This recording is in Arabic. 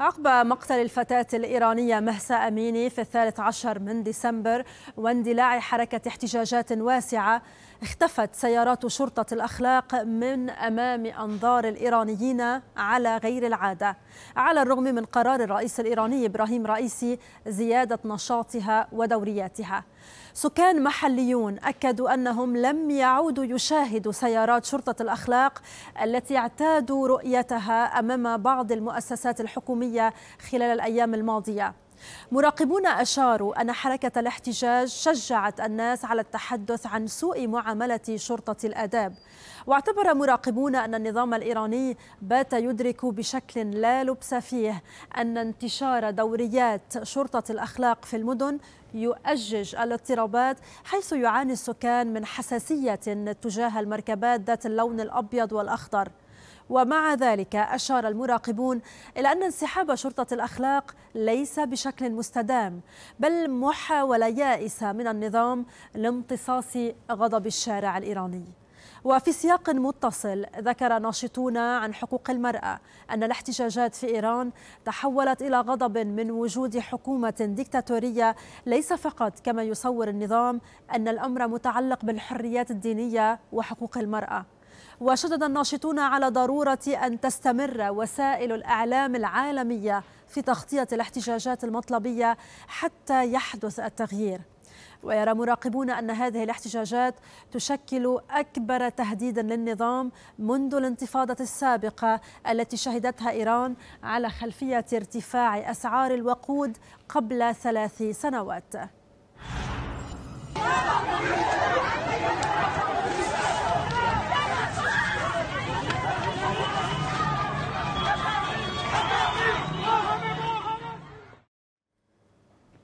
عقب مقتل الفتاة الإيرانية مهسا أميني في الثالث عشر من ديسمبر واندلاع حركة احتجاجات واسعة اختفت سيارات شرطة الأخلاق من أمام أنظار الإيرانيين على غير العادة على الرغم من قرار الرئيس الإيراني إبراهيم رئيسي زيادة نشاطها ودورياتها سكان محليون أكدوا أنهم لم يعودوا يشاهدوا سيارات شرطة الأخلاق التي اعتادوا رؤيتها أمام بعض المؤسسات الحكومية العربية خلال الأيام الماضية مراقبون أشاروا أن حركة الاحتجاج شجعت الناس على التحدث عن سوء معاملة شرطة الآداب واعتبر مراقبون أن النظام الإيراني بات يدرك بشكل لا لبس فيه أن انتشار دوريات شرطة الأخلاق في المدن يؤجج الاضطرابات حيث يعاني السكان من حساسية تجاه المركبات ذات اللون الأبيض والأخضر ومع ذلك أشار المراقبون إلى أن انسحاب شرطة الأخلاق ليس بشكل مستدام بل محاولة يائسة من النظام لامتصاص غضب الشارع الإيراني وفي سياق متصل ذكر ناشطون عن حقوق المرأة أن الاحتجاجات في إيران تحولت إلى غضب من وجود حكومة ديكتاتورية ليس فقط كما يصور النظام أن الأمر متعلق بالحريات الدينية وحقوق المرأة وشدد الناشطون على ضرورة أن تستمر وسائل الإعلام العالمية في تغطية الاحتجاجات المطلبية حتى يحدث التغيير ويرى مراقبون أن هذه الاحتجاجات تشكل أكبر تهديد للنظام منذ الانتفاضة السابقة التي شهدتها إيران على خلفية ارتفاع أسعار الوقود قبل ثلاث سنوات